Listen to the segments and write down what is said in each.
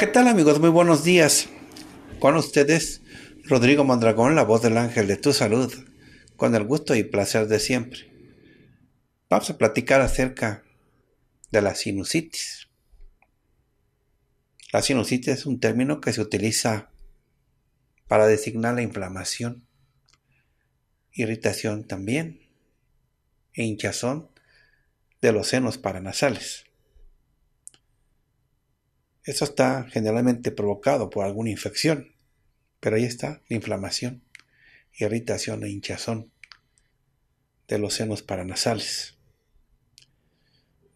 ¿qué tal amigos? Muy buenos días. Con ustedes, Rodrigo Mondragón, la voz del ángel de tu salud, con el gusto y placer de siempre. Vamos a platicar acerca de la sinusitis. La sinusitis es un término que se utiliza para designar la inflamación, irritación también, e hinchazón de los senos paranasales. Eso está generalmente provocado por alguna infección, pero ahí está la inflamación, irritación e hinchazón de los senos paranasales.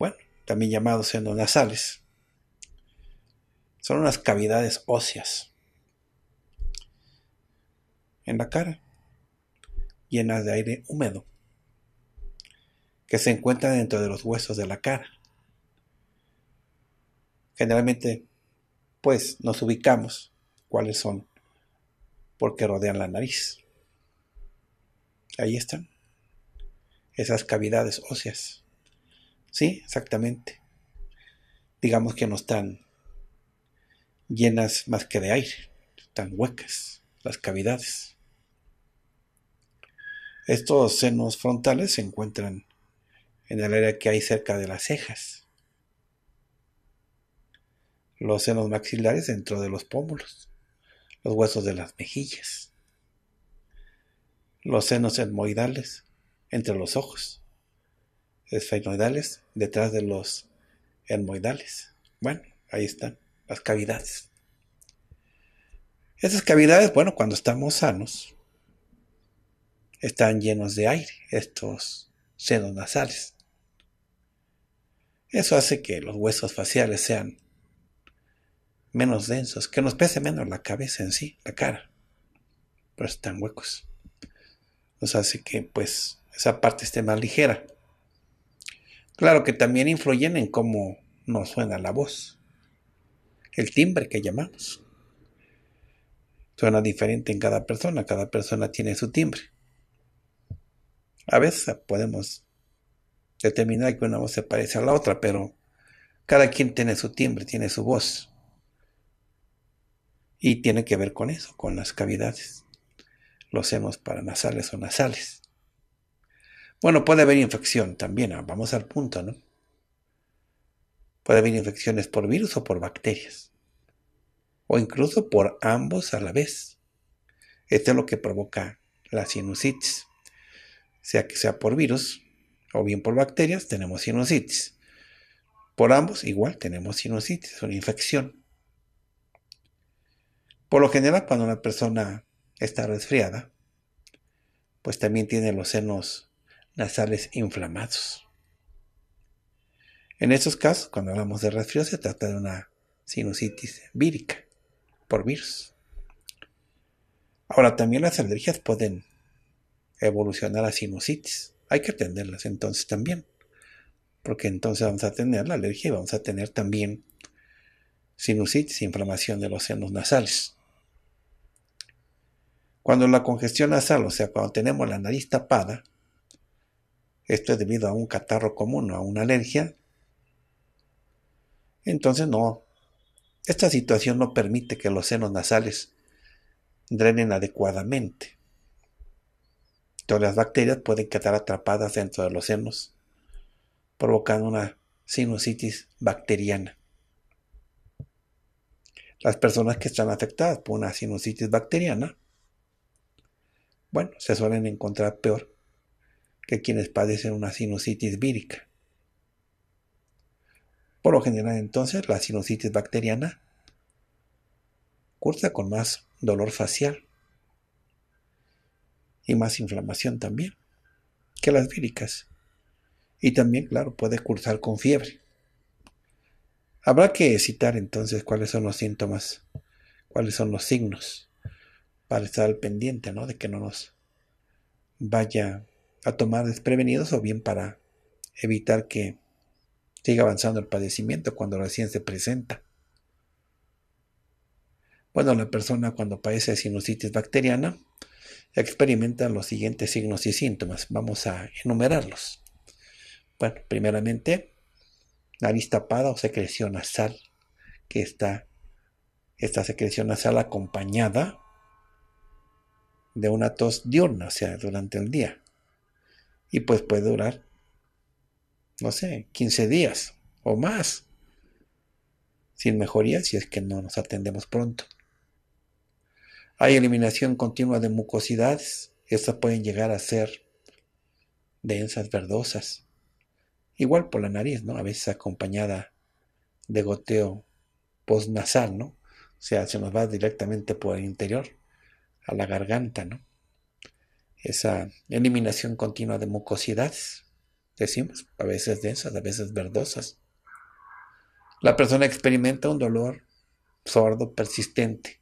Bueno, también llamados senos nasales. Son unas cavidades óseas en la cara, llenas de aire húmedo, que se encuentran dentro de los huesos de la cara generalmente pues nos ubicamos cuáles son porque rodean la nariz. Ahí están esas cavidades óseas. Sí, exactamente. Digamos que no están llenas más que de aire, están huecas las cavidades. Estos senos frontales se encuentran en el área que hay cerca de las cejas los senos maxilares dentro de los pómulos, los huesos de las mejillas, los senos hermoidales entre los ojos, esfenoidales detrás de los hermoidales. Bueno, ahí están las cavidades. Estas cavidades, bueno, cuando estamos sanos, están llenos de aire, estos senos nasales. Eso hace que los huesos faciales sean menos densos, que nos pese menos la cabeza en sí, la cara, pero están huecos. Nos hace que pues esa parte esté más ligera. Claro que también influyen en cómo nos suena la voz, el timbre que llamamos. Suena diferente en cada persona, cada persona tiene su timbre. A veces podemos determinar que una voz se parece a la otra, pero cada quien tiene su timbre, tiene su voz. Y tiene que ver con eso, con las cavidades. Los para nasales o nasales. Bueno, puede haber infección también, ah, vamos al punto, ¿no? Puede haber infecciones por virus o por bacterias. O incluso por ambos a la vez. Esto es lo que provoca la sinusitis. Sea que sea por virus o bien por bacterias, tenemos sinusitis. Por ambos igual tenemos sinusitis, una infección. Por lo general, cuando una persona está resfriada, pues también tiene los senos nasales inflamados. En estos casos, cuando hablamos de resfriado, se trata de una sinusitis vírica por virus. Ahora, también las alergias pueden evolucionar a sinusitis. Hay que atenderlas entonces también, porque entonces vamos a tener la alergia y vamos a tener también sinusitis, inflamación de los senos nasales. Cuando la congestión nasal, o sea, cuando tenemos la nariz tapada, esto es debido a un catarro común o a una alergia, entonces no, esta situación no permite que los senos nasales drenen adecuadamente. Todas las bacterias pueden quedar atrapadas dentro de los senos, provocando una sinusitis bacteriana las personas que están afectadas por una sinusitis bacteriana, bueno, se suelen encontrar peor que quienes padecen una sinusitis vírica. Por lo general entonces la sinusitis bacteriana cursa con más dolor facial y más inflamación también que las víricas. Y también, claro, puede cursar con fiebre. Habrá que citar entonces cuáles son los síntomas, cuáles son los signos, para estar al pendiente, ¿no? De que no nos vaya a tomar desprevenidos o bien para evitar que siga avanzando el padecimiento cuando recién se presenta. Bueno, la persona cuando padece sinusitis bacteriana experimenta los siguientes signos y síntomas. Vamos a enumerarlos. Bueno, primeramente, vista tapada o secreción nasal, que está esta secreción nasal acompañada de una tos diurna, o sea, durante el día. Y pues puede durar, no sé, 15 días o más, sin mejoría si es que no nos atendemos pronto. Hay eliminación continua de mucosidades, estas pueden llegar a ser densas, verdosas, Igual por la nariz, ¿no? A veces acompañada de goteo postnasal, ¿no? O sea, se nos va directamente por el interior, a la garganta, ¿no? Esa eliminación continua de mucosidades, decimos, a veces densas, a veces verdosas. La persona experimenta un dolor sordo persistente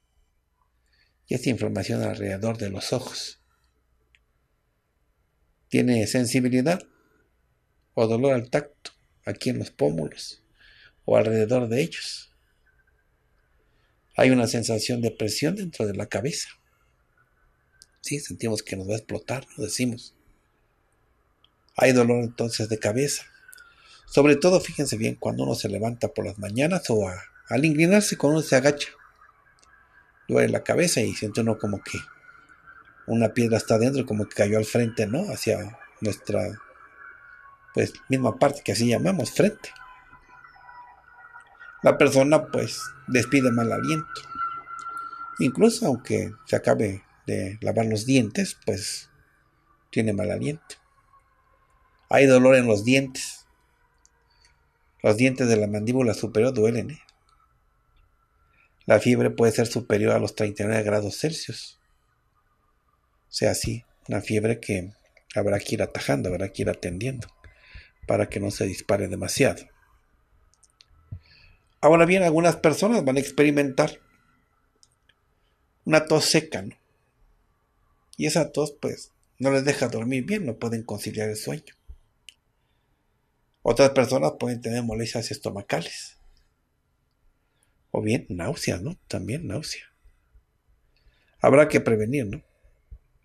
y esta inflamación alrededor de los ojos. Tiene sensibilidad o dolor al tacto, aquí en los pómulos o alrededor de ellos. Hay una sensación de presión dentro de la cabeza. Sí, sentimos que nos va a explotar, lo decimos. Hay dolor entonces de cabeza. Sobre todo, fíjense bien, cuando uno se levanta por las mañanas o al inclinarse cuando uno se agacha. Duele la cabeza y siente uno como que una piedra está dentro, como que cayó al frente, ¿no? Hacia nuestra pues misma parte que así llamamos frente. La persona pues despide mal aliento. Incluso aunque se acabe de lavar los dientes, pues tiene mal aliento. Hay dolor en los dientes. Los dientes de la mandíbula superior duelen. ¿eh? La fiebre puede ser superior a los 39 grados Celsius. O sea, sí, una fiebre que habrá que ir atajando, habrá que ir atendiendo para que no se dispare demasiado. Ahora bien, algunas personas van a experimentar una tos seca, ¿no? Y esa tos, pues, no les deja dormir bien, no pueden conciliar el sueño. Otras personas pueden tener molestias estomacales. O bien náuseas, ¿no? También náusea. Habrá que prevenir, ¿no?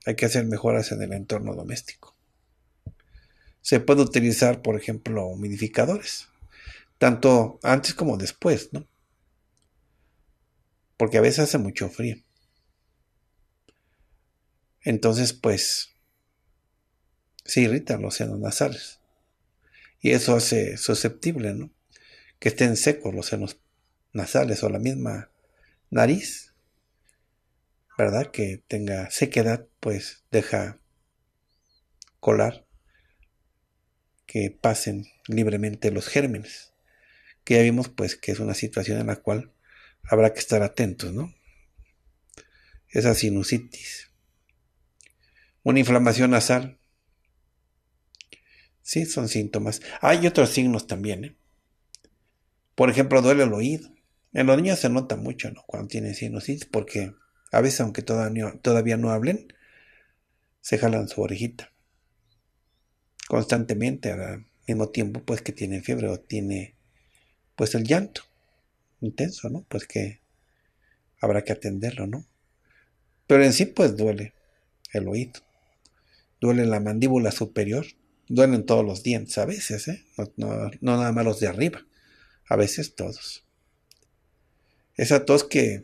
Hay que hacer mejoras en el entorno doméstico se puede utilizar, por ejemplo, humidificadores, tanto antes como después, ¿no? Porque a veces hace mucho frío. Entonces, pues, se irritan los senos nasales. Y eso hace susceptible, ¿no? Que estén secos los senos nasales o la misma nariz, ¿verdad? Que tenga sequedad, pues deja colar que pasen libremente los gérmenes, que ya vimos pues que es una situación en la cual habrá que estar atentos, ¿no? Esa sinusitis, una inflamación nasal, sí, son síntomas. Hay otros signos también, ¿eh? Por ejemplo, duele el oído. En los niños se nota mucho, ¿no? Cuando tienen sinusitis, porque a veces, aunque todavía, todavía no hablen, se jalan su orejita constantemente, al mismo tiempo pues que tiene fiebre o tiene pues el llanto intenso, ¿no? Pues que habrá que atenderlo, ¿no? Pero en sí pues duele el oído, duele la mandíbula superior, duelen todos los dientes a veces, ¿eh? No, no nada más los de arriba, a veces todos. Esa tos que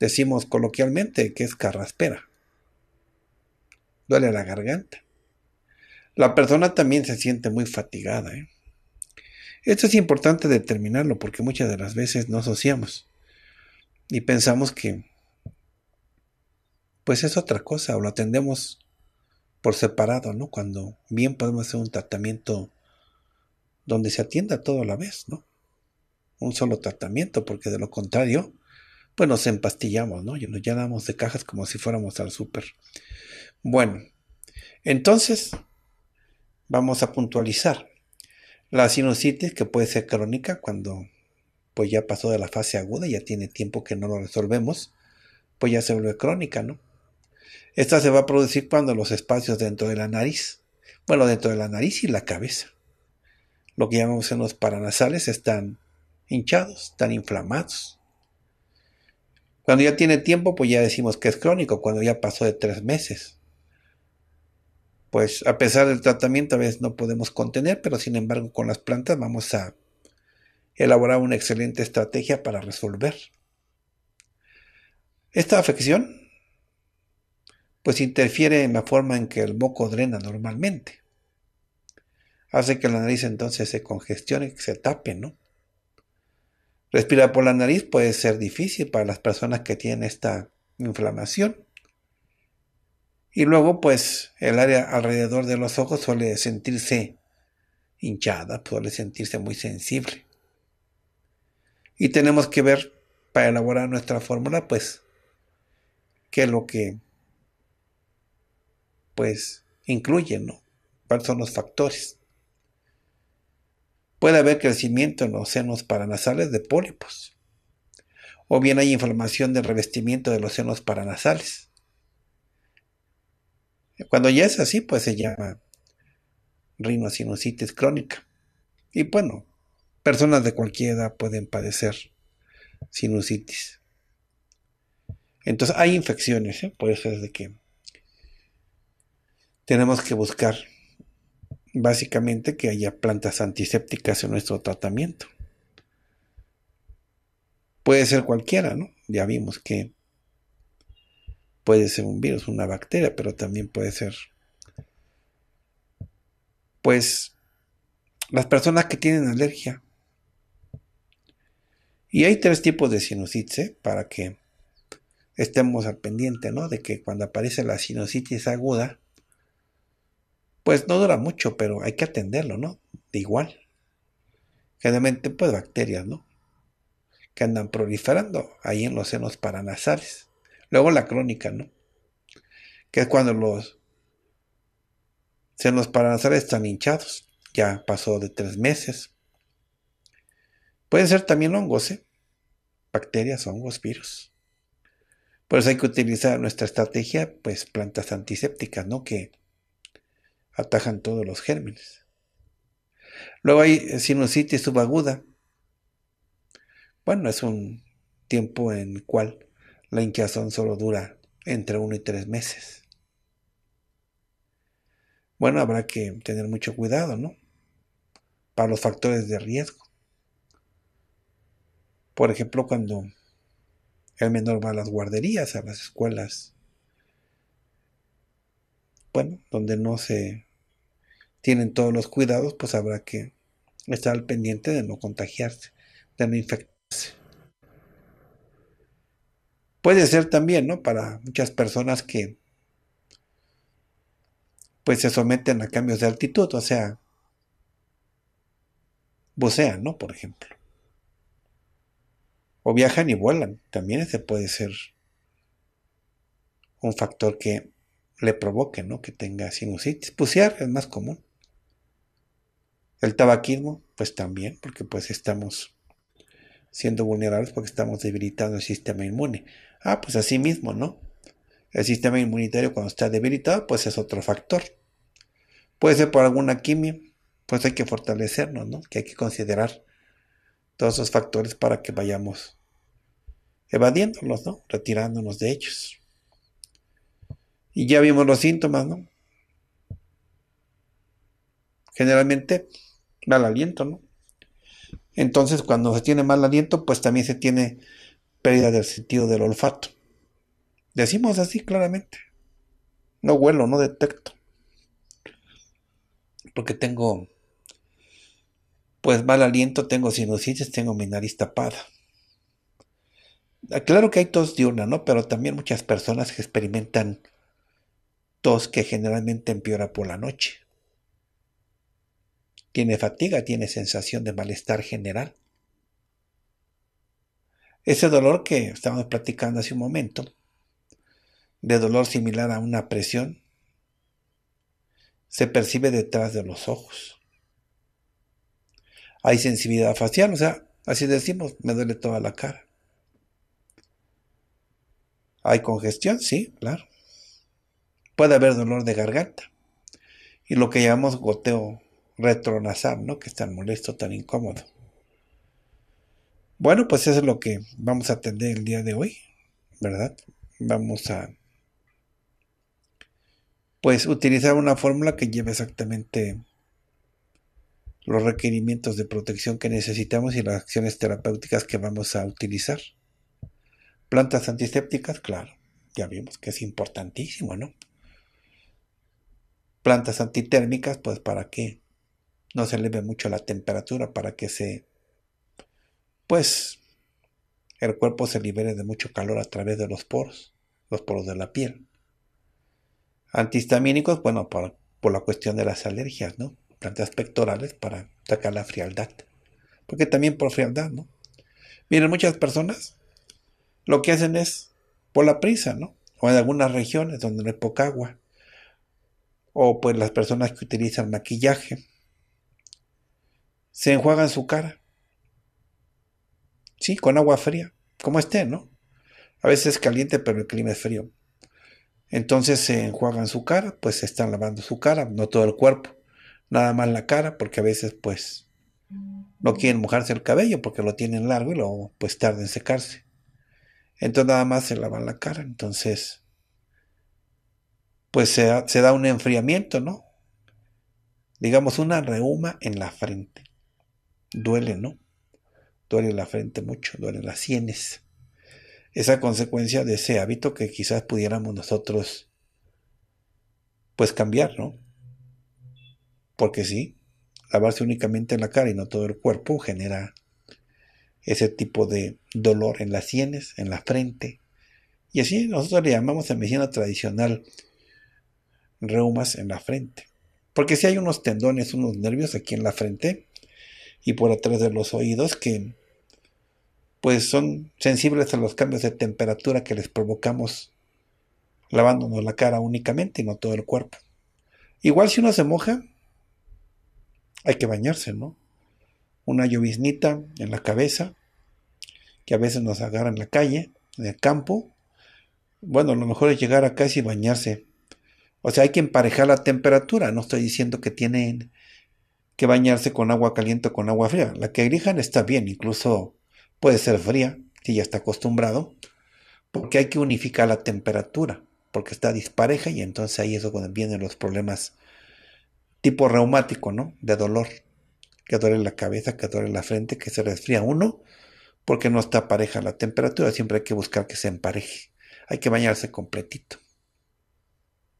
decimos coloquialmente que es carraspera. Duele la garganta. La persona también se siente muy fatigada. ¿eh? Esto es importante determinarlo porque muchas de las veces no asociamos y pensamos que pues es otra cosa o lo atendemos por separado, ¿no? Cuando bien podemos hacer un tratamiento donde se atienda todo a la vez, ¿no? Un solo tratamiento, porque de lo contrario, pues nos empastillamos, ¿no? Y nos llenamos de cajas como si fuéramos al súper. Bueno, entonces, vamos a puntualizar. La sinusitis, que puede ser crónica cuando pues ya pasó de la fase aguda, ya tiene tiempo que no lo resolvemos, pues ya se vuelve crónica, ¿no? Esta se va a producir cuando los espacios dentro de la nariz, bueno, dentro de la nariz y la cabeza, lo que llamamos en los paranasales, están hinchados, están inflamados. Cuando ya tiene tiempo, pues ya decimos que es crónico, cuando ya pasó de tres meses pues a pesar del tratamiento a veces no podemos contener, pero sin embargo con las plantas vamos a elaborar una excelente estrategia para resolver. Esta afección pues interfiere en la forma en que el moco drena normalmente. Hace que la nariz entonces se congestione, que se tape, ¿no? Respirar por la nariz puede ser difícil para las personas que tienen esta inflamación. Y luego, pues, el área alrededor de los ojos suele sentirse hinchada, suele sentirse muy sensible. Y tenemos que ver, para elaborar nuestra fórmula, pues, qué es lo que, pues, incluye, ¿no? ¿Cuáles son los factores? Puede haber crecimiento en los senos paranasales de pólipos. O bien hay inflamación del revestimiento de los senos paranasales. Cuando ya es así, pues se llama rinosinusitis crónica. Y bueno, personas de cualquier edad pueden padecer sinusitis. Entonces hay infecciones, ¿eh? por eso es de que tenemos que buscar básicamente que haya plantas antisépticas en nuestro tratamiento. Puede ser cualquiera, ¿no? Ya vimos que Puede ser un virus, una bacteria, pero también puede ser, pues, las personas que tienen alergia. Y hay tres tipos de sinusitis ¿eh? para que estemos al pendiente, ¿no? De que cuando aparece la sinusitis aguda, pues no dura mucho, pero hay que atenderlo, ¿no? De igual. Generalmente, pues bacterias, ¿no? Que andan proliferando ahí en los senos paranasales. Luego la crónica, ¿no? Que es cuando los senos paranasales están hinchados. Ya pasó de tres meses. Pueden ser también hongos, ¿eh? Bacterias, hongos, virus. Por eso hay que utilizar nuestra estrategia, pues plantas antisépticas, ¿no? Que atajan todos los gérmenes. Luego hay sinusitis subaguda. Bueno, es un tiempo en el cual la hinchazón solo dura entre uno y tres meses. Bueno, habrá que tener mucho cuidado, ¿no? Para los factores de riesgo. Por ejemplo, cuando el menor va a las guarderías, a las escuelas, bueno, donde no se tienen todos los cuidados, pues habrá que estar al pendiente de no contagiarse, de no infectarse Puede ser también, ¿no? Para muchas personas que pues se someten a cambios de altitud, o sea, bucean, ¿no? Por ejemplo. O viajan y vuelan. También ese puede ser un factor que le provoque, ¿no? Que tenga sinusitis. Bucear es más común. El tabaquismo, pues también, porque pues estamos siendo vulnerables porque estamos debilitando el sistema inmune. Ah, pues así mismo, ¿no? El sistema inmunitario cuando está debilitado, pues es otro factor. Puede ser por alguna quimio, pues hay que fortalecernos, ¿no? Que hay que considerar todos esos factores para que vayamos evadiéndolos, ¿no? Retirándonos de ellos. Y ya vimos los síntomas, ¿no? Generalmente, mal aliento, ¿no? Entonces, cuando se tiene mal aliento, pues también se tiene pérdida del sentido del olfato. Decimos así claramente. No huelo, no detecto. Porque tengo, pues mal aliento, tengo sinusitis, tengo mi nariz tapada. Claro que hay tos diurna, ¿no? Pero también muchas personas experimentan tos que generalmente empeora por la noche tiene fatiga, tiene sensación de malestar general. Ese dolor que estábamos platicando hace un momento, de dolor similar a una presión, se percibe detrás de los ojos. Hay sensibilidad facial, o sea, así decimos, me duele toda la cara. ¿Hay congestión? Sí, claro. Puede haber dolor de garganta y lo que llamamos goteo retronazar, ¿no? Que es tan molesto, tan incómodo. Bueno, pues eso es lo que vamos a atender el día de hoy, ¿verdad? Vamos a, pues, utilizar una fórmula que lleve exactamente los requerimientos de protección que necesitamos y las acciones terapéuticas que vamos a utilizar. Plantas antisépticas, claro, ya vimos que es importantísimo, ¿no? Plantas antitérmicas, pues, ¿para qué? no se eleve mucho la temperatura para que se, pues, el cuerpo se libere de mucho calor a través de los poros, los poros de la piel. Antihistamínicos, bueno, por, la cuestión de las alergias, ¿no? Plantas pectorales para sacar la frialdad. Porque también por frialdad, ¿no? Miren, muchas personas lo que hacen es por la prisa, ¿no? O en algunas regiones donde no hay poca agua. O pues las personas que utilizan maquillaje se enjuagan su cara. Sí, con agua fría, como esté, ¿no? A veces es caliente, pero el clima es frío. Entonces se enjuagan su cara, pues se están lavando su cara, no todo el cuerpo, nada más la cara, porque a veces pues no quieren mojarse el cabello porque lo tienen largo y luego pues tarda en secarse. Entonces nada más se lavan la cara, entonces pues se, da un enfriamiento, ¿no? Digamos una reuma en la frente duele, ¿no? Duele la frente mucho, duele las sienes. Esa consecuencia de ese hábito que quizás pudiéramos nosotros, pues cambiar, ¿no? Porque sí, lavarse únicamente en la cara y no todo el cuerpo genera ese tipo de dolor en las sienes, en la frente. Y así nosotros le llamamos en medicina tradicional reumas en la frente. Porque si hay unos tendones, unos nervios aquí en la frente, y por atrás de los oídos que pues son sensibles a los cambios de temperatura que les provocamos lavándonos la cara únicamente y no todo el cuerpo. Igual si uno se moja, hay que bañarse, ¿no? Una lloviznita en la cabeza, que a veces nos agarra en la calle, en el campo. Bueno, lo mejor es llegar a casa y bañarse. O sea, hay que emparejar la temperatura. No estoy diciendo que tienen que bañarse con agua caliente o con agua fría. La que agrijan está bien, incluso puede ser fría, si ya está acostumbrado, porque hay que unificar la temperatura, porque está dispareja y entonces ahí es donde vienen los problemas tipo reumático, ¿no? De dolor, que duele la cabeza, que duele la frente, que se resfría uno, porque no está pareja la temperatura, siempre hay que buscar que se empareje. Hay que bañarse completito.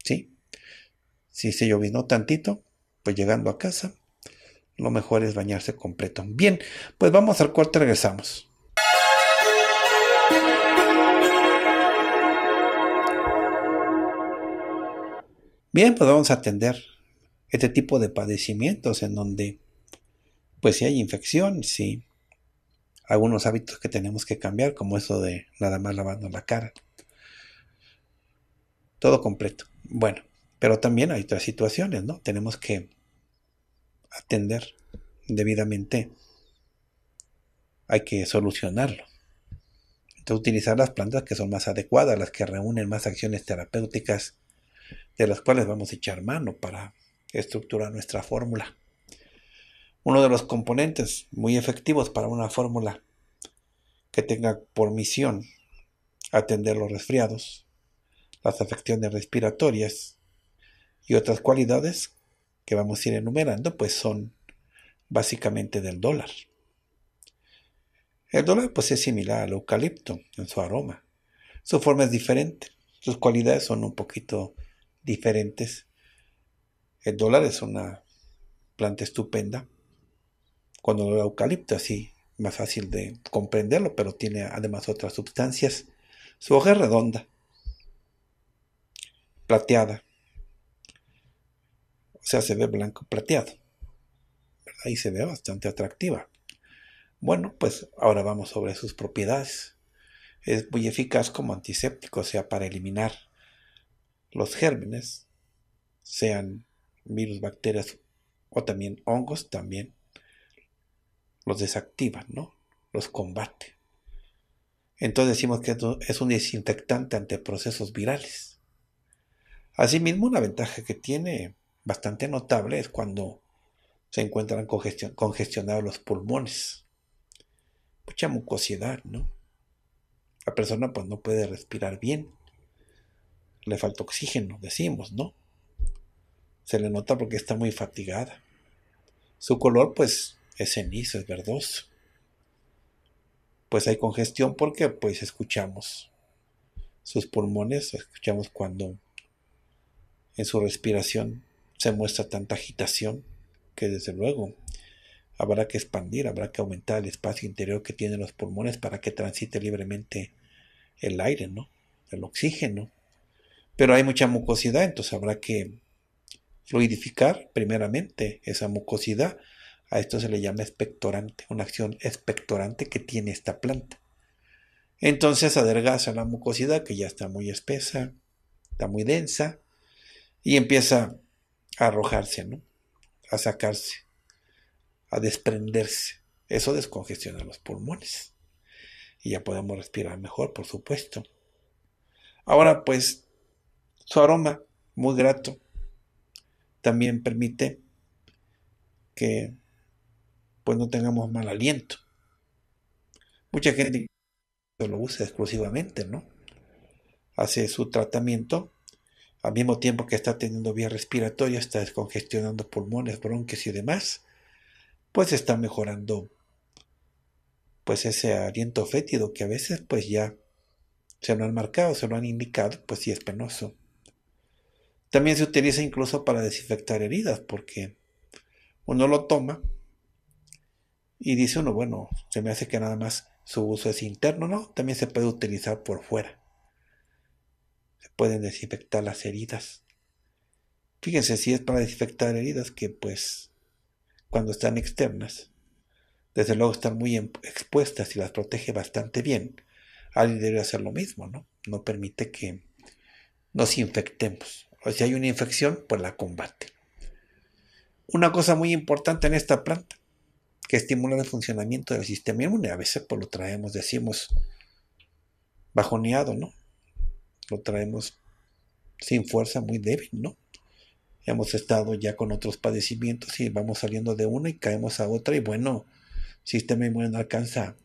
¿Sí? Si se llovino tantito, pues llegando a casa, lo mejor es bañarse completo. Bien, pues vamos al corte, regresamos. Bien, pues vamos a atender este tipo de padecimientos en donde, pues si hay infección, si algunos hábitos que tenemos que cambiar, como eso de nada más lavando la cara. Todo completo. Bueno, pero también hay otras situaciones, ¿no? Tenemos que atender debidamente, hay que solucionarlo. Entonces utilizar las plantas que son más adecuadas, las que reúnen más acciones terapéuticas, de las cuales vamos a echar mano para estructurar nuestra fórmula. Uno de los componentes muy efectivos para una fórmula que tenga por misión atender los resfriados, las afecciones respiratorias y otras cualidades que vamos a ir enumerando, pues son básicamente del dólar. El dólar pues es similar al eucalipto en su aroma. Su forma es diferente, sus cualidades son un poquito diferentes. El dólar es una planta estupenda, cuando el eucalipto así más fácil de comprenderlo, pero tiene además otras sustancias. Su hoja es redonda, plateada, o sea, se ve blanco plateado. Ahí se ve bastante atractiva. Bueno, pues ahora vamos sobre sus propiedades. Es muy eficaz como antiséptico, o sea, para eliminar los gérmenes, sean virus, bacterias o también hongos, también los desactiva, ¿no? Los combate. Entonces decimos que es un desinfectante ante procesos virales. Asimismo, una ventaja que tiene bastante notable es cuando se encuentran congestionados los pulmones. Mucha mucosidad, ¿no? La persona pues no puede respirar bien. Le falta oxígeno, decimos, ¿no? Se le nota porque está muy fatigada. Su color pues es cenizo, es verdoso. Pues hay congestión porque pues escuchamos sus pulmones, escuchamos cuando en su respiración se muestra tanta agitación que desde luego habrá que expandir, habrá que aumentar el espacio interior que tienen los pulmones para que transite libremente el aire, ¿no? El oxígeno. Pero hay mucha mucosidad, entonces habrá que fluidificar primeramente esa mucosidad. A esto se le llama expectorante, una acción expectorante que tiene esta planta. Entonces adelgaza la mucosidad que ya está muy espesa, está muy densa, y empieza arrojarse, ¿no? A sacarse, a desprenderse. Eso descongestiona los pulmones. Y ya podemos respirar mejor, por supuesto. Ahora, pues, su aroma, muy grato, también permite que pues no tengamos mal aliento. Mucha gente lo usa exclusivamente, ¿no? Hace su tratamiento al mismo tiempo que está teniendo vía respiratoria, está descongestionando pulmones, bronquios y demás, pues está mejorando pues ese aliento fétido que a veces pues ya se lo han marcado, se lo han indicado, pues sí es penoso. También se utiliza incluso para desinfectar heridas, porque uno lo toma y dice uno, bueno, se me hace que nada más su uso es interno, ¿no? También se puede utilizar por fuera se pueden desinfectar las heridas. Fíjense si es para desinfectar heridas que pues cuando están externas, desde luego están muy em-, expuestas y las protege bastante bien. Alguien debe hacer lo mismo, ¿no? No permite que nos infectemos. O si hay una infección, pues la combate. Una cosa muy importante en esta planta, que estimula el funcionamiento del sistema inmune, a veces pues lo traemos, decimos, bajoneado, ¿no? lo traemos sin fuerza, muy débil, ¿no? Hemos estado ya con otros padecimientos y vamos saliendo de una y caemos a otra y bueno, el sistema inmune no alcanza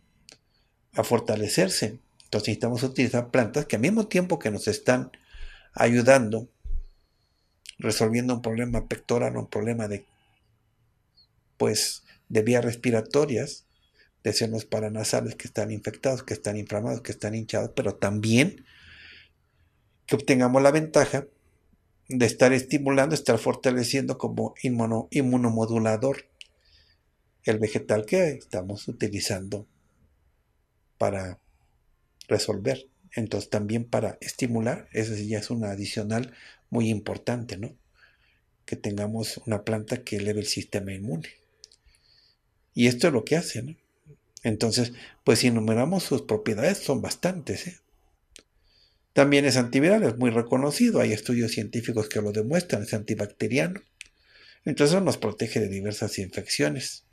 a fortalecerse. Entonces necesitamos utilizar plantas que al mismo tiempo que nos están ayudando, resolviendo un problema pectoral, un problema de, pues, de vías respiratorias, de senos paranasales que están infectados, que están inflamados, que están hinchados, pero también que obtengamos la ventaja de estar estimulando, estar fortaleciendo como inmunomodulador el vegetal que estamos utilizando para resolver. Entonces también para estimular, esa sí ya es una adicional muy importante, ¿no? Que tengamos una planta que eleve el sistema inmune. Y esto es lo que hace, ¿no? Entonces, pues si enumeramos sus propiedades, son bastantes, ¿eh? También es antiviral, es muy reconocido, hay estudios científicos que lo demuestran, es antibacteriano. Entonces nos protege de diversas infecciones.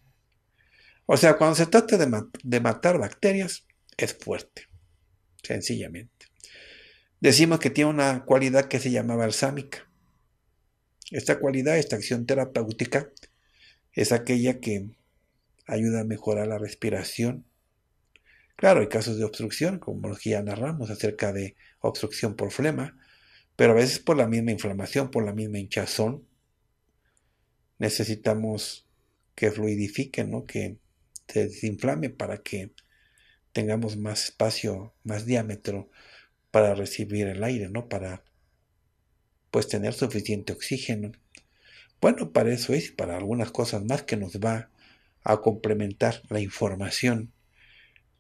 O sea, cuando se trata de, matar bacterias, es fuerte, sencillamente. Decimos que tiene una cualidad que se llama balsámica. Esta cualidad, esta acción terapéutica, es aquella que ayuda a mejorar la respiración. Claro, hay casos de obstrucción, como ya narramos acerca de obstrucción por flema, pero a veces por la misma inflamación, por la misma hinchazón, necesitamos que fluidifique, ¿no? que se desinflame para que tengamos más espacio, más diámetro para recibir el aire, ¿no? Para pues tener suficiente oxígeno. Bueno, para eso es, para algunas cosas más que nos va a complementar la información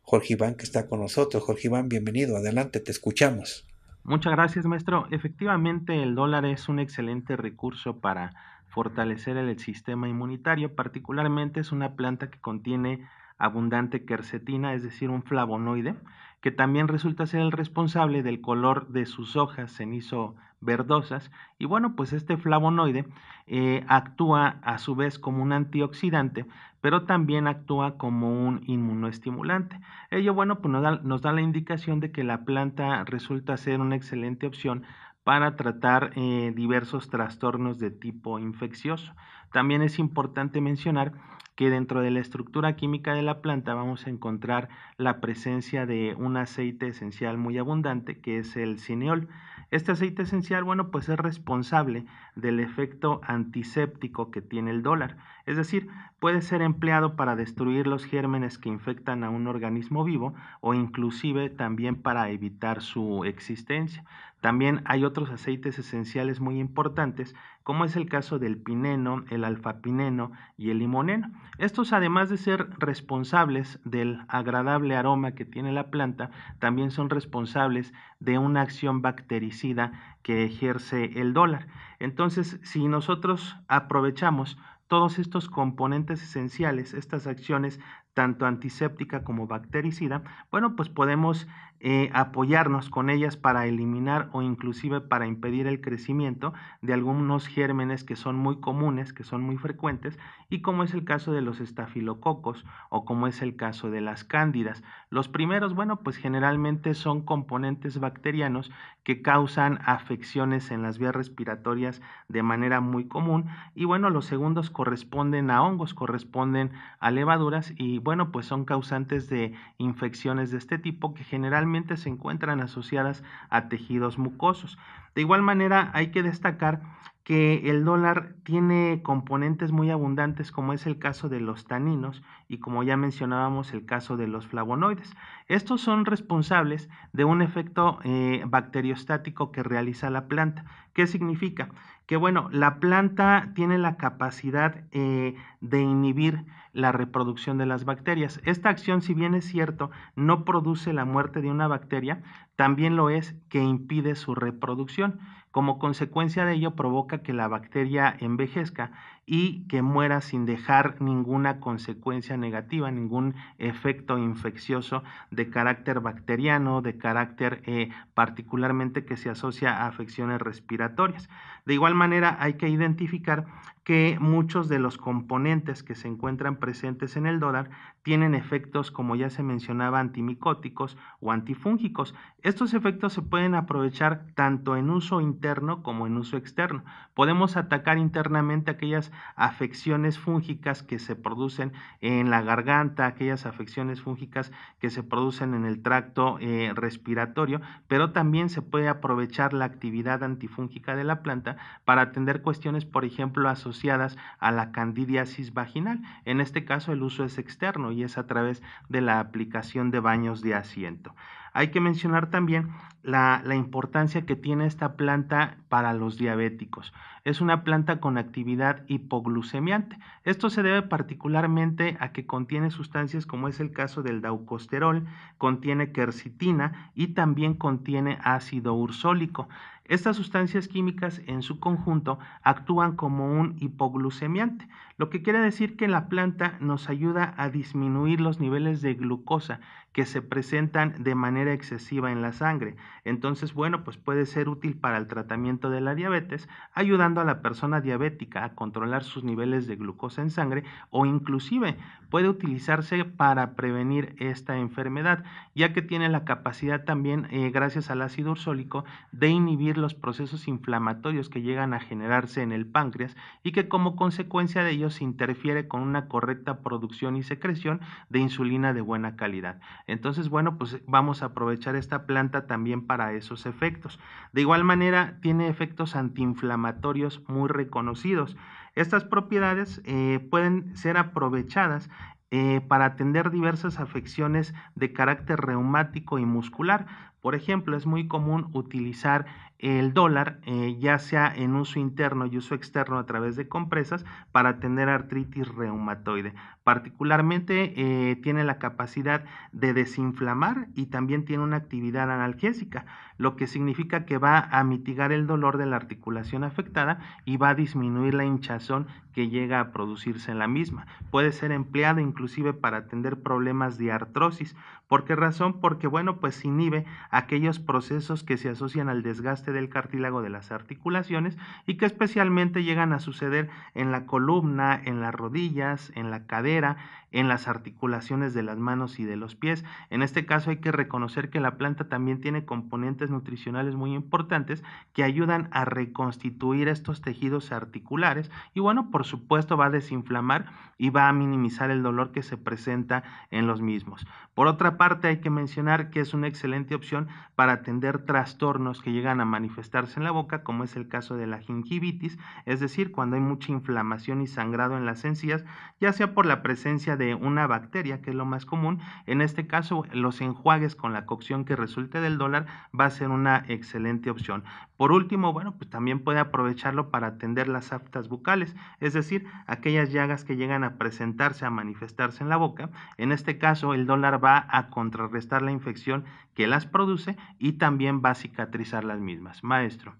Jorge Iván, que está con nosotros. Jorge Iván, bienvenido, adelante, te escuchamos. Muchas gracias, maestro. Efectivamente, el dólar es un excelente recurso para fortalecer el sistema inmunitario, particularmente es una planta que contiene abundante quercetina, es decir, un flavonoide, que también resulta ser el responsable del color de sus hojas cenizo verdosas. Y bueno, pues este flavonoide eh, actúa a su vez como un antioxidante, pero también actúa como un inmunoestimulante. Ello, bueno, pues nos da, la indicación de que la planta resulta ser una excelente opción para tratar eh, diversos trastornos de tipo infeccioso. También es importante mencionar que dentro de la estructura química de la planta vamos a encontrar la presencia de un aceite esencial muy abundante que es el cineol. Este aceite esencial, bueno, pues es responsable del efecto antiséptico que tiene el dólar. Es decir, puede ser empleado para destruir los gérmenes que infectan a un organismo vivo o inclusive también para evitar su existencia. También hay otros aceites esenciales muy importantes, como es el caso del pineno, el alfapineno y el limoneno. Estos, además de ser responsables del agradable aroma que tiene la planta, también son responsables de una acción bactericida que ejerce el dólar. Entonces, si nosotros aprovechamos todos estos componentes esenciales, estas acciones tanto antiséptica como bactericida, bueno, pues podemos eh, apoyarnos con ellas para eliminar o inclusive para impedir el crecimiento de algunos gérmenes que son muy comunes, que son muy frecuentes, y como es el caso de los estafilococos o como es el caso de las cándidas. Los primeros, bueno, pues generalmente son componentes bacterianos que causan afecciones en las vías respiratorias de manera muy común y bueno, los segundos corresponden a hongos, corresponden a levaduras y bueno, pues son causantes de infecciones de este tipo que generalmente se encuentran asociadas a tejidos mucosos. De igual manera, hay que destacar que el dólar tiene componentes muy abundantes como es el caso de los taninos y como ya mencionábamos el caso de los flavonoides. Estos son responsables de un efecto eh, bacteriostático que realiza la planta. ¿Qué significa? que bueno, la planta tiene la capacidad eh, de inhibir la reproducción de las bacterias. Esta acción, si bien es cierto, no produce la muerte de una bacteria, también lo es que impide su reproducción. Como consecuencia de ello provoca que la bacteria envejezca y que muera sin dejar ninguna consecuencia negativa, ningún efecto infeccioso de carácter bacteriano, de carácter eh, particularmente que se asocia a afecciones respiratorias. De igual manera, hay que identificar que muchos de los componentes que se encuentran presentes en el dólar tienen efectos, como ya se mencionaba, antimicóticos o antifúngicos. Estos efectos se pueden aprovechar tanto en uso interno como en uso externo. Podemos atacar internamente aquellas afecciones fúngicas que se producen en la garganta, aquellas afecciones fúngicas que se producen en el tracto eh, respiratorio, pero también se puede aprovechar la actividad antifúngica de la planta para atender cuestiones, por ejemplo, asociadas a la candidiasis vaginal. En este caso, el uso es externo y es a través de la aplicación de baños de asiento. Hay que mencionar también la, importancia que tiene esta planta para los diabéticos. Es una planta con actividad hipoglucemiante. Esto se debe particularmente a que contiene sustancias como es el caso del daucosterol, contiene quercitina y también contiene ácido ursólico. Estas sustancias químicas en su conjunto actúan como un hipoglucemiante, lo que quiere decir que la planta nos ayuda a disminuir los niveles de glucosa que se presentan de manera excesiva en la sangre. Entonces, bueno, pues puede ser útil para el tratamiento de la diabetes, ayudando a la persona diabética a controlar sus niveles de glucosa en sangre o inclusive puede utilizarse para prevenir esta enfermedad, ya que tiene la capacidad también, eh, gracias al ácido ursólico, de inhibir los procesos inflamatorios que llegan a generarse en el páncreas y que como consecuencia de ello se interfiere con una correcta producción y secreción de insulina de buena calidad. Entonces, bueno, pues vamos a aprovechar esta planta también para esos efectos. De igual manera, tiene efectos antiinflamatorios muy reconocidos. Estas propiedades eh, pueden ser aprovechadas eh, para atender diversas afecciones de carácter reumático y muscular. Por ejemplo, es muy común utilizar el dólar, eh, ya sea en uso interno y uso externo a través de compresas, para tener artritis reumatoide. Particularmente eh, tiene la capacidad de desinflamar y también tiene una actividad analgésica, lo que significa que va a mitigar el dolor de la articulación afectada y va a disminuir la hinchazón que llega a producirse en la misma. Puede ser empleado inclusive para atender problemas de artrosis. ¿Por qué razón? Porque, bueno, pues inhibe aquellos procesos que se asocian al desgaste del cartílago de las articulaciones y que especialmente llegan a suceder en la columna, en las rodillas, en la cadera, en las articulaciones de las manos y de los pies. En este caso hay que reconocer que la planta también tiene componentes nutricionales muy importantes que ayudan a reconstituir estos tejidos articulares y bueno, por supuesto va a desinflamar y va a minimizar el dolor que se presenta en los mismos. Por otra parte, hay que mencionar que es una excelente opción para atender trastornos que llegan a manifestarse en la boca, como es el caso de la gingivitis, es decir, cuando hay mucha inflamación y sangrado en las encías, ya sea por la presencia de una bacteria, que es lo más común. En este caso, los enjuagues con la cocción que resulte del dólar va a ser una excelente opción. Por último, bueno, pues también puede aprovecharlo para atender las aftas bucales, es decir, aquellas llagas que llegan a presentarse, a manifestarse en la boca. En este caso, el dólar va a contrarrestar la infección que las produce y también va a cicatrizar las mismas. Maestro.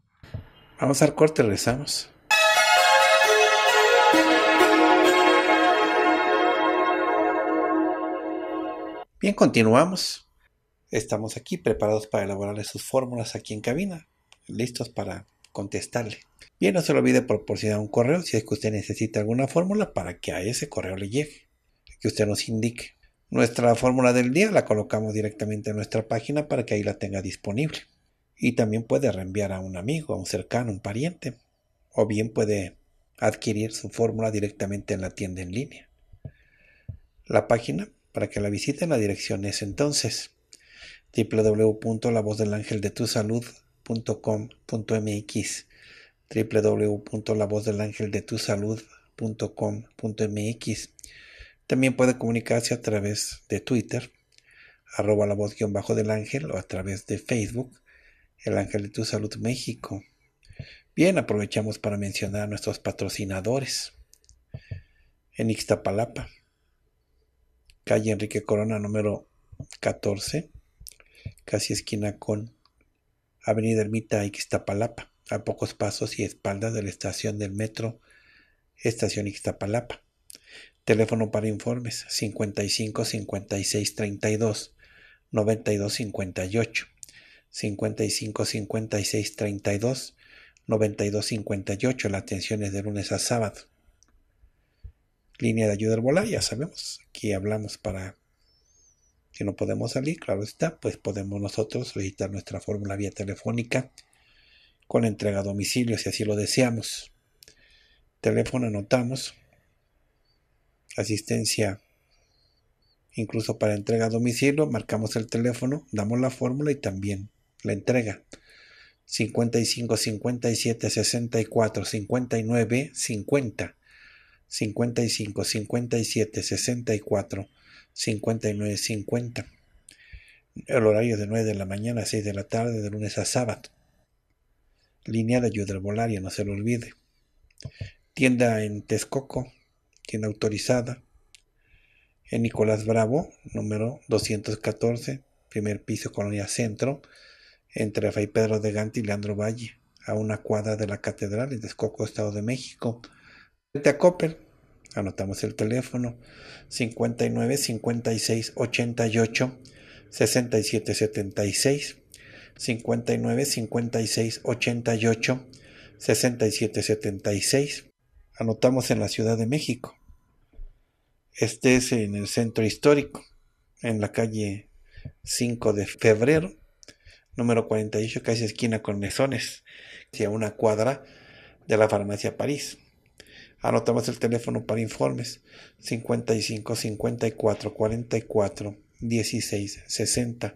Vamos al corte, regresamos. Bien, continuamos. Estamos aquí preparados para elaborarle sus fórmulas aquí en cabina, listos para contestarle. Bien, no se le olvide proporcionar un correo si es que usted necesita alguna fórmula para que a ese correo le llegue, que usted nos indique. Nuestra fórmula del día la colocamos directamente en nuestra página para que ahí la tenga disponible. Y también puede reenviar a un amigo, a un cercano, un pariente. O bien puede adquirir su fórmula directamente en la tienda en línea. La página para que la visiten. La dirección es entonces www.lavozdelangeldetusalud.com.mx www.lavozdelangeldetusalud.com.mx También puede comunicarse a través de Twitter, arroba la voz bajo del ángel o a través de Facebook, el ángel de tu salud México. Bien, aprovechamos para mencionar a nuestros patrocinadores en Ixtapalapa calle Enrique Corona número 14, casi esquina con Avenida Ermita Ixtapalapa, a pocos pasos y espaldas de la estación del metro Estación Ixtapalapa. Teléfono para informes 55 56 32 92 58 55 56 32 92 58. La atención es de lunes a sábado. Línea de ayuda al ya sabemos, aquí hablamos para que no podemos salir, claro está, pues podemos nosotros solicitar nuestra fórmula vía telefónica con entrega a domicilio si así lo deseamos. Teléfono anotamos, asistencia incluso para entrega a domicilio, marcamos el teléfono, damos la fórmula y también la entrega. 55 57 64 59 50 55, 57, 64, 59, 50. El horario de 9 de la mañana a 6 de la tarde, de lunes a sábado. Línea de ayuda volario, no se lo olvide. Tienda en Texcoco, tienda autorizada. En Nicolás Bravo, número 214, primer piso, Colonia Centro, entre Fray Pedro de Gante y Leandro Valle, a una cuadra de la Catedral en Texcoco, Estado de México a Anotamos el teléfono 59 56 88 67 76 59 56 88 67 76. Anotamos en la Ciudad de México. Este es en el centro histórico, en la calle 5 de febrero, número 48, casi esquina con Mesones, hacia una cuadra de la farmacia París. Anotamos el teléfono para informes 55 54 44 16 60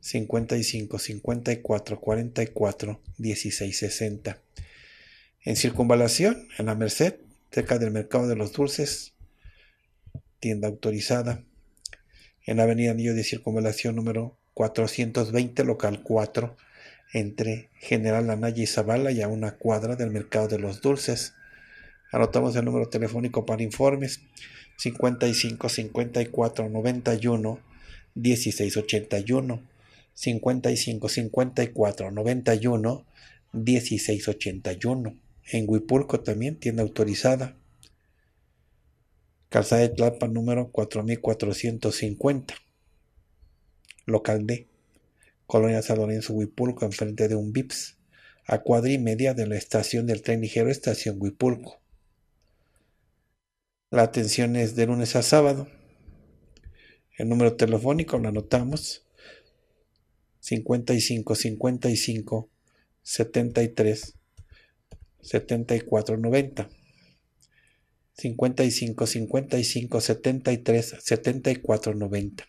55 54 44 16 60. En circunvalación, en la Merced, cerca del Mercado de los Dulces, tienda autorizada. En la Avenida Anillo de Circunvalación número 420, local 4, entre General Anaya y Zavala y a una cuadra del Mercado de los Dulces. Anotamos el número telefónico para informes 55 54 91 1681 55 54 91 1681 en Huipulco también tienda autorizada Calzada de Tlapa número 4450 local D Colonia San Lorenzo Huipulco enfrente de un VIPS a cuadra y media de la estación del tren ligero Estación Huipulco la atención es de lunes a sábado. El número telefónico lo anotamos. 55 55 73 74 90. 55 55 73 74 90.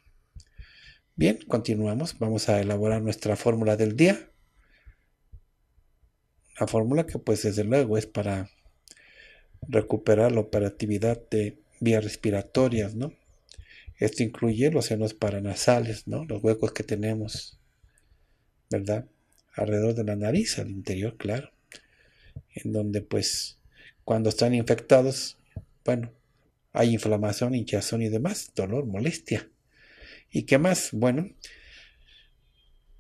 Bien, continuamos. Vamos a elaborar nuestra fórmula del día. La fórmula que pues desde luego es para recuperar la operatividad de vías respiratorias, ¿no? Esto incluye los senos paranasales, ¿no? Los huecos que tenemos, ¿verdad? Alrededor de la nariz, al interior, claro. En donde, pues, cuando están infectados, bueno, hay inflamación, hinchazón y demás, dolor, molestia. ¿Y qué más? Bueno,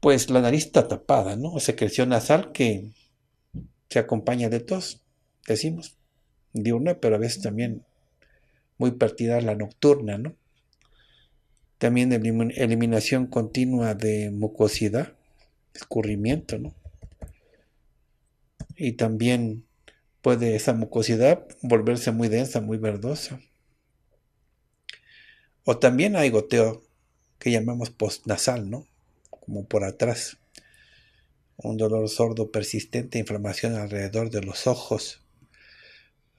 pues la nariz está tapada, ¿no? Secreción nasal que se acompaña de tos, decimos diurna, pero a veces también muy partida la nocturna, ¿no? También eliminación continua de mucosidad, escurrimiento, ¿no? Y también puede esa mucosidad volverse muy densa, muy verdosa. O también hay goteo que llamamos postnasal, ¿no? Como por atrás. Un dolor sordo persistente, inflamación alrededor de los ojos,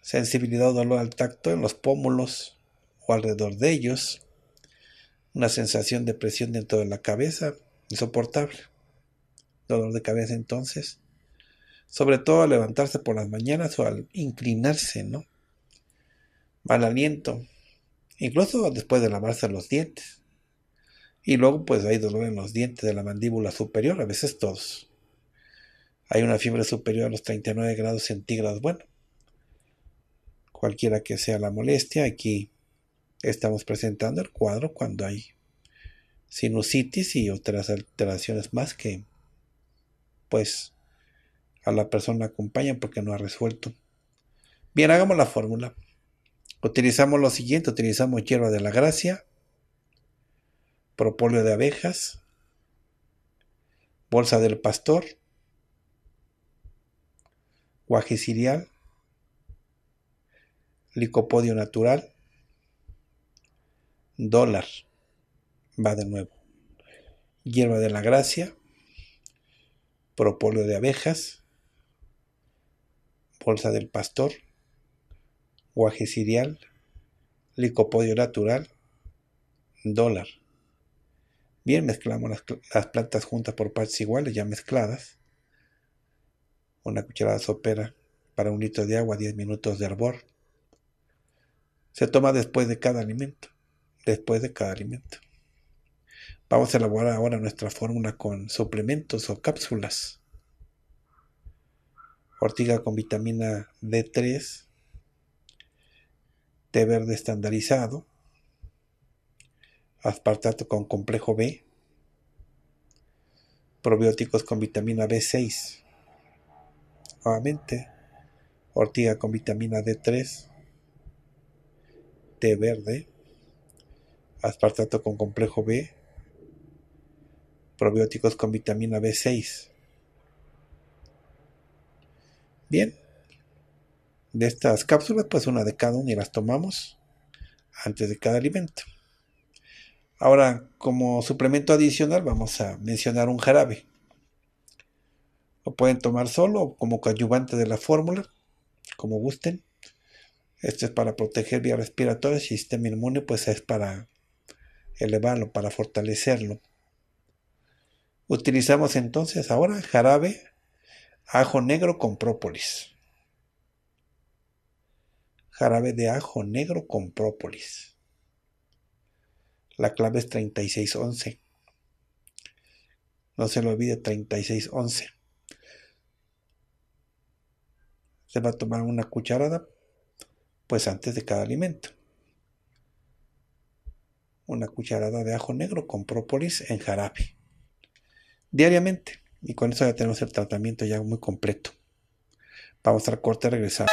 sensibilidad o dolor al tacto en los pómulos o alrededor de ellos, una sensación de presión dentro de la cabeza insoportable, dolor de cabeza entonces, sobre todo al levantarse por las mañanas o al inclinarse, ¿no? Mal aliento, incluso después de lavarse los dientes. Y luego pues hay dolor en los dientes de la mandíbula superior, a veces todos. Hay una fiebre superior a los 39 grados centígrados. Bueno, cualquiera que sea la molestia, aquí estamos presentando el cuadro cuando hay sinusitis y otras alteraciones más que pues a la persona acompañan porque no ha resuelto. Bien, hagamos la fórmula. Utilizamos lo siguiente, utilizamos hierba de la gracia, propóleo de abejas, bolsa del pastor, guajicirial, licopodio natural, dólar, va de nuevo, hierba de la gracia, propóleo de abejas, bolsa del pastor, guaje cereal, licopodio natural, dólar. Bien, mezclamos las, plantas juntas por partes iguales, ya mezcladas. Una cucharada sopera para un litro de agua, 10 minutos de hervor se toma después de cada alimento. Después de cada alimento. Vamos a elaborar ahora nuestra fórmula con suplementos o cápsulas. Ortiga con vitamina D3, té verde estandarizado, aspartato con complejo B, probióticos con vitamina B6. Nuevamente, ortiga con vitamina D3, té verde, aspartato con complejo B, probióticos con vitamina B6. Bien, de estas cápsulas, pues una de cada una y las tomamos antes de cada alimento. Ahora, como suplemento adicional, vamos a mencionar un jarabe. Lo pueden tomar solo o como coadyuvante de la fórmula, como gusten. Esto es para proteger vía respiratoria el sistema inmune, pues es para elevarlo, para fortalecerlo. Utilizamos entonces ahora jarabe, ajo negro con própolis. Jarabe de ajo negro con própolis. La clave es 3611. No se lo olvide, 3611. Se va a tomar una cucharada pues antes de cada alimento. Una cucharada de ajo negro con própolis en jarabe. Diariamente. Y con eso ya tenemos el tratamiento ya muy completo. Vamos a dar corte regresar.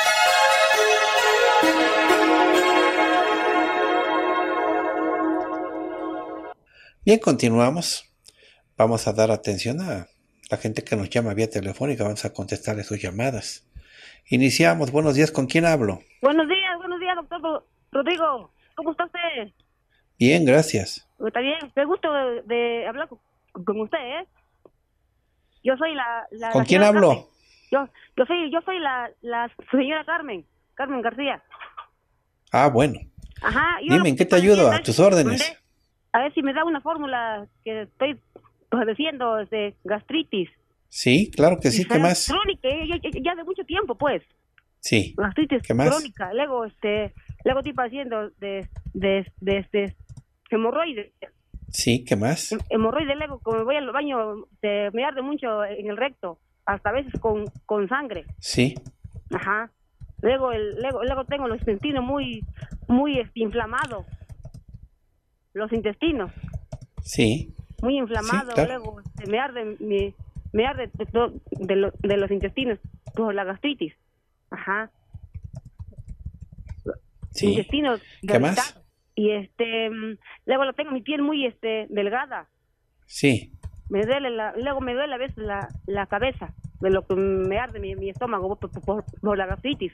Bien, continuamos. Vamos a dar atención a la gente que nos llama vía telefónica. Vamos a contestarle sus llamadas. Iniciamos. Buenos días. ¿Con quién hablo? Buenos días doctor Rodrigo. ¿Cómo está usted? Bien, gracias. Está bien, me gusta de, hablar con, usted, ¿eh? Yo soy la... ¿Con quién hablo? Yo, yo soy, yo soy la, señora Carmen, Carmen García. Ah, bueno. Ajá. Dime, ¿en qué te ayudo? A tus órdenes. A ver si me da una fórmula que estoy padeciendo de este, gastritis. Sí, claro que sí, ¿qué más? Crónica, ya de mucho tiempo, pues. Sí. crónica. Luego, este, luego estoy padeciendo de, de, este, hemorroides. Sí, ¿qué más? Hemorroides, luego como voy al baño, este, me arde mucho en el recto, hasta a veces con, sangre. Sí. Ajá. Luego, el, luego, luego tengo los intestinos muy, muy este, inflamados. Los intestinos. Sí. Muy inflamados. Luego me arde, me, me arde de, de los intestinos por la gastritis. Ajá. Sí. ¿Qué más? Y este, mm, luego lo tengo mi piel muy este delgada. Sí. Me luego me duele a veces la, la cabeza, de lo que me arde mi, estómago por, la gastritis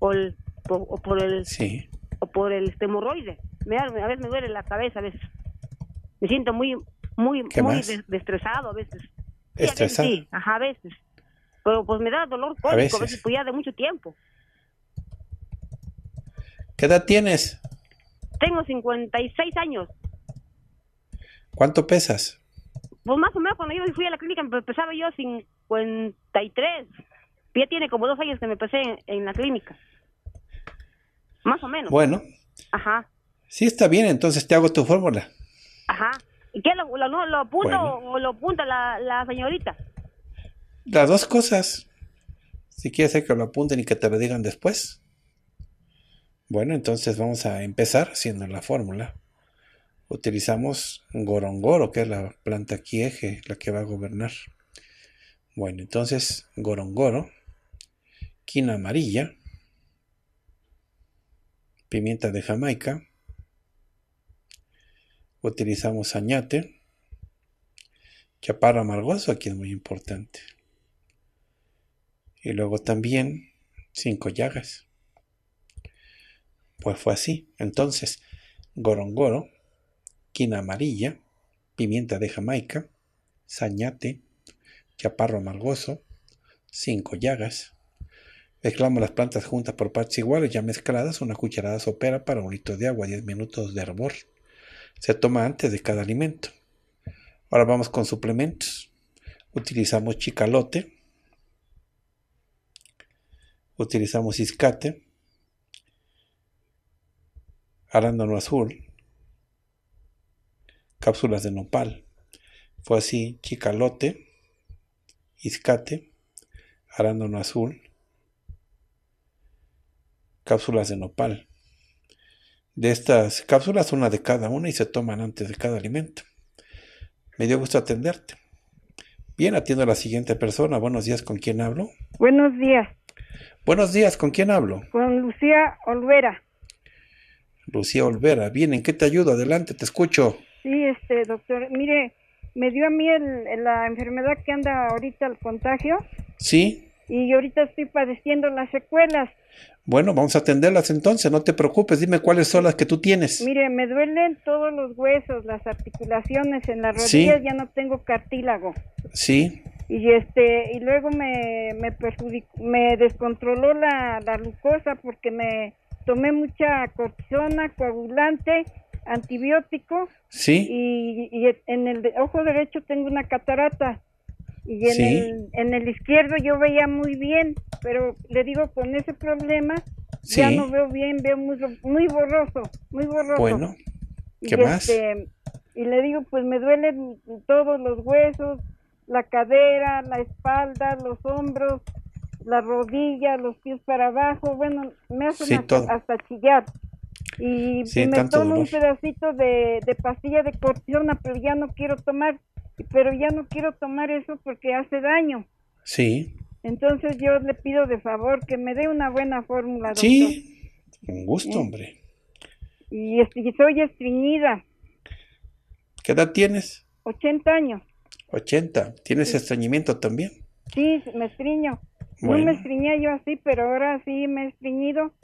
o, el, por, el sí. o por el hemorroide. Me a veces me duele la cabeza, a veces me siento muy muy muy destresado a veces. ¿Estresado? sí, ajá, a veces. Pero pues me da dolor cólico, a veces, pues, ya de mucho tiempo. ¿Qué edad tienes? Tengo 56 años. ¿Cuánto pesas? Pues más o menos cuando yo fui a la clínica me pesaba yo 53. Ya tiene como dos años que me pesé en, la clínica. Más o menos. Bueno. Ajá. Sí, está bien, entonces te hago tu fórmula. Ajá. ¿Y qué? ¿Lo, lo, lo apunta o lo apunta la señorita? Las dos cosas. Si quieres que lo apunten y que te lo digan después. Bueno, entonces vamos a empezar haciendo la fórmula. Utilizamos gorongoro, que es la planta quieje, la que va a gobernar. Bueno, entonces gorongoro, quina amarilla, pimienta de Jamaica, utilizamos añate, chaparro amargoso, aquí es muy importante. Y luego también cinco llagas. Pues fue así. Entonces, gorongoro, quina amarilla, pimienta de Jamaica, sañate, chaparro amargoso, cinco llagas. Mezclamos las plantas juntas por partes iguales, ya mezcladas, una cucharada sopera para un litro de agua, 10 minutos de hervor. Se toma antes de cada alimento. Ahora vamos con suplementos. Utilizamos chicalote, utilizamos iscate, arándano azul, cápsulas de nopal. Fue así chicalote, iscate, arándano azul, cápsulas de nopal. De estas cápsulas, una de cada una y se toman antes de cada alimento. Me dio gusto atenderte. Bien, atiendo a la siguiente persona. Buenos días, ¿con quién hablo? Buenos días. Buenos días, ¿con quién hablo? Con Lucía Olvera. Lucía Olvera, bien, ¿en qué te ayudo? Adelante, te escucho. Sí, este, doctor, mire, me dio a mí la enfermedad que anda ahorita el contagio. Sí. Y ahorita estoy padeciendo las secuelas. Bueno, vamos a atenderlas entonces, no te preocupes, dime cuáles son las que tú tienes. Mire, me duelen todos los huesos, las articulaciones en las rodillas, ya no tengo cartílago. Sí y este y luego me me, me descontroló la, la glucosa porque me tomé mucha cortisona, coagulante, antibiótico. Sí. Y, en el ojo derecho tengo una catarata. Y en, el, en el izquierdo yo veía muy bien, pero le digo, con ese problema ya no veo bien, veo muy, muy borroso, muy borroso. Bueno, ¿qué más? Este, y le digo, pues me duelen todos los huesos, la cadera, la espalda, los hombros, la rodilla, los pies para abajo, bueno, me hacen hasta, chillar. Y me tomo un pedacito de, pastilla de cortisona, pero ya no quiero tomar, pero ya no quiero tomar eso porque hace daño. Sí. Entonces yo le pido de favor que me dé una buena fórmula. Doctor. Sí, un gusto, eh, hombre. Y, soy estreñida. ¿Qué edad tienes? 80 años. 80. ¿Tienes estreñimiento también? Sí, me estriño. No me estriñía yo así, pero ahora sí me he estreñido.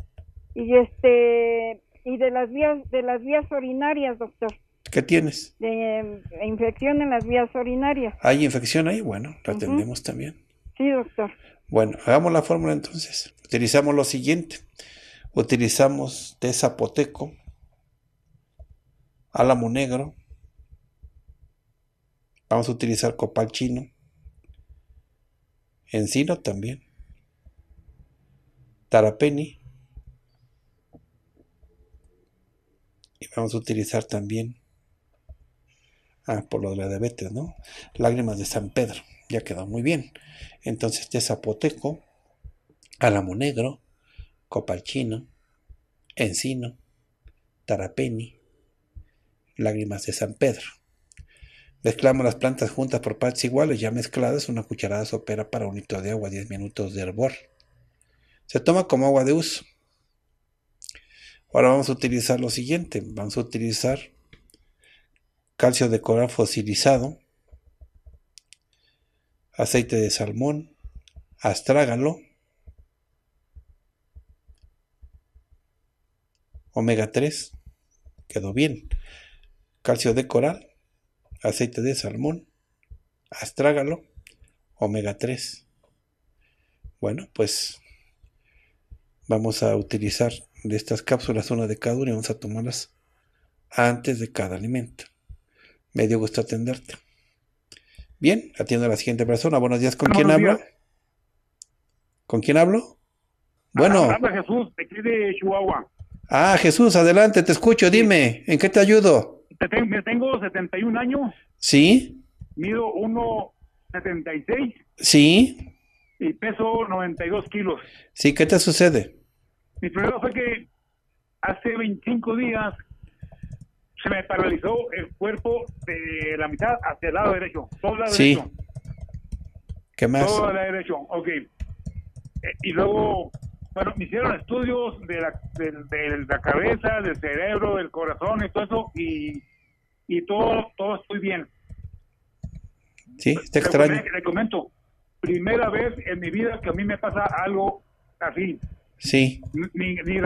Y este y de las vías de las vías urinarias, doctor. ¿Qué tienes? De, eh, infección en las vías urinarias. ¿Hay infección ahí? Bueno, la atendemos también. Sí, doctor. Bueno, hagamos la fórmula entonces. Utilizamos lo siguiente. Utilizamos de zapoteco, álamo negro, Vamos a utilizar copal chino. Encino también. Tarapeni. Y vamos a utilizar también. Ah, por lo de la diabetes, ¿no? Lágrimas de San Pedro. Ya quedó muy bien. Entonces, de zapoteco, álamo negro, copal chino, encino, tarapeni, lágrimas de San Pedro. Mezclamos las plantas juntas por partes iguales, ya mezcladas, una cucharada sopera para un litro de agua, 10 minutos de hervor. Se toma como agua de uso. Ahora vamos a utilizar lo siguiente. Vamos a utilizar calcio de coral fosilizado, aceite de salmón, astrágalo, omega 3. Quedó bien. Calcio de coral aceite de salmón, astrágalo, omega 3. Bueno, pues vamos a utilizar de estas cápsulas una de cada una y vamos a tomarlas antes de cada alimento. Me dio gusto atenderte. Bien, atiendo a la siguiente persona. Buenos días, ¿con quién hablo? ¿Con quién hablo? Bueno. Ah, habla Jesús, de aquí de Chihuahua. Ah, Jesús, adelante, te escucho, dime, ¿en qué te ayudo? Te tengo, tengo 71 años. Sí. Mido 1,76. Sí. Y peso 92 kilos. Sí, ¿qué te sucede? Mi problema fue que hace 25 días se me paralizó el cuerpo de la mitad hacia el lado derecho. Todo el lado sí. derecho. ¿Qué más? Todo el lado derecho, ok. Eh, y luego bueno, me hicieron estudios de la, de la cabeza, del cerebro, del corazón y todo eso, y, y todo, todo estoy bien. Sí, está extraño. Le, comento, primera vez en mi vida que a mí me pasa algo así. Sí. Ni, ni ni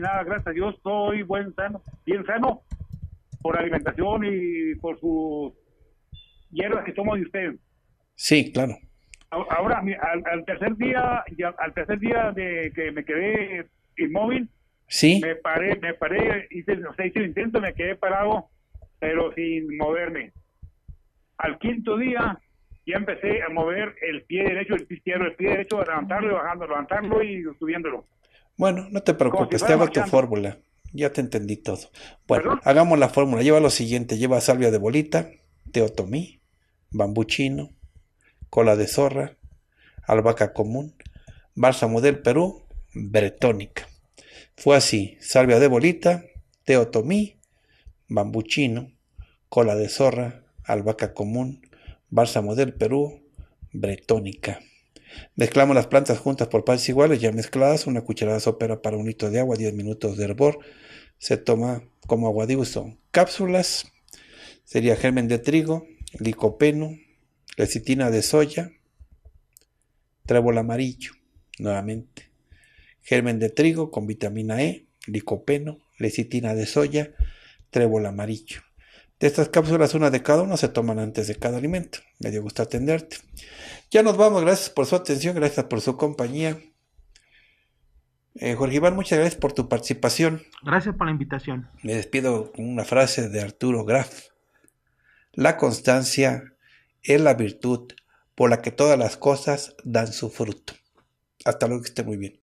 nada, gracias a Dios, estoy buen sano, bien sano, por alimentación y por sus hierbas que tomo de ustedes. Sí, claro. Ahora, al, tercer día, al tercer día de que me quedé inmóvil, me paré, me paré, hice, el intento, me quedé parado, pero sin moverme. Al quinto día ya empecé a mover el pie derecho, el pie izquierdo, el pie derecho, levantarlo y bajando, levantarlo y subiéndolo. Bueno, no te preocupes, te hago tu fórmula. Ya te entendí todo. Bueno, hagamos la fórmula. Lleva lo siguiente: lleva salvia de bolita, teotomí, bambuchino, cola de zorra, albahaca común, bálsamo del Perú, bretónica. Fue así, salvia de bolita, teotomí, bambuchino, cola de zorra, albahaca común, bálsamo del Perú, bretónica. Mezclamos las plantas juntas por partes iguales, ya mezcladas, una cucharada sopera para un litro de agua, 10 minutos de hervor. Se toma como agua de uso. Cápsulas, sería germen de trigo, licopeno, lecitina de soya, trébol amarillo, nuevamente, germen de trigo con vitamina E, licopeno, lecitina de soya, trébol amarillo. De estas cápsulas, una de cada una se toman antes de cada alimento. Me dio gusto atenderte. Ya nos vamos, gracias por su atención, gracias por su compañía. Eh, Jorge Iván, muchas gracias por tu participación. Gracias por la invitación. Me despido con una frase de Arturo Graf. La constancia es la virtud por la que todas las cosas dan su fruto. Hasta luego, que esté muy bien.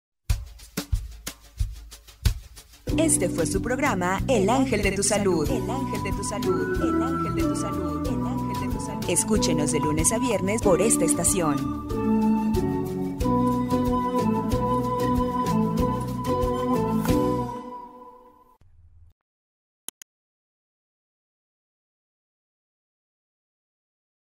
Este fue su programa El Ángel de tu Salud. El Ángel de tu Salud. El Ángel de Salud. El Ángel de tu Salud. Escúchenos de lunes a viernes por esta estación.